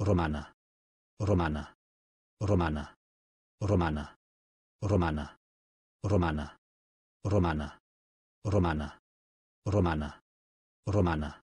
romana, romana, romana, romana, romana, romana, romana, romana, romana, romana.